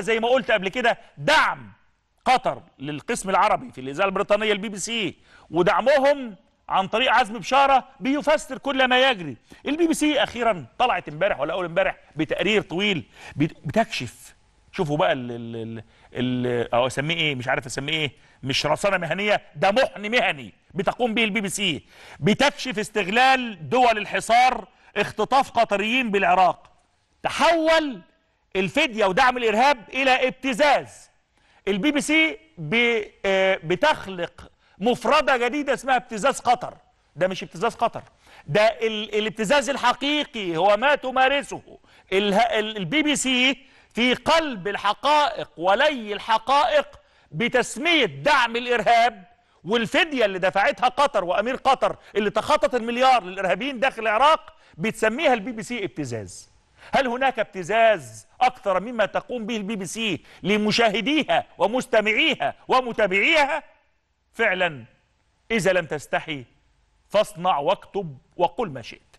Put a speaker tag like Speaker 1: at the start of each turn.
Speaker 1: زي ما قلت قبل كده دعم قطر للقسم العربي في الاذاعه البريطانيه البي بي سي ودعمهم عن طريق عزم بشاره بيفسر كل ما يجري البي بي سي اخيرا طلعت امبارح ولا اول امبارح بتقرير طويل بتكشف شوفوا بقى ال ال ال او اسميه ايه مش عارف اسميه ايه مش رصانه مهنيه ده محن مهني بتقوم به البي بي سي بتكشف استغلال دول الحصار اختطاف قطريين بالعراق تحول الفدية ودعم الإرهاب إلى ابتزاز البي بي سي آه، بتخلق مفردة جديدة اسمها ابتزاز قطر ده مش ابتزاز قطر ده الابتزاز الحقيقي هو ما تمارسه البي بي سي في قلب الحقائق ولي الحقائق بتسمية دعم الإرهاب والفدية اللي دفعتها قطر وأمير قطر اللي تخطط المليار للإرهابيين داخل العراق بتسميها البي بي سي ابتزاز هل هناك ابتزاز أكثر مما تقوم به البي بي سي لمشاهديها ومستمعيها ومتابعيها فعلا إذا لم تستحي فاصنع واكتب وقل ما شئت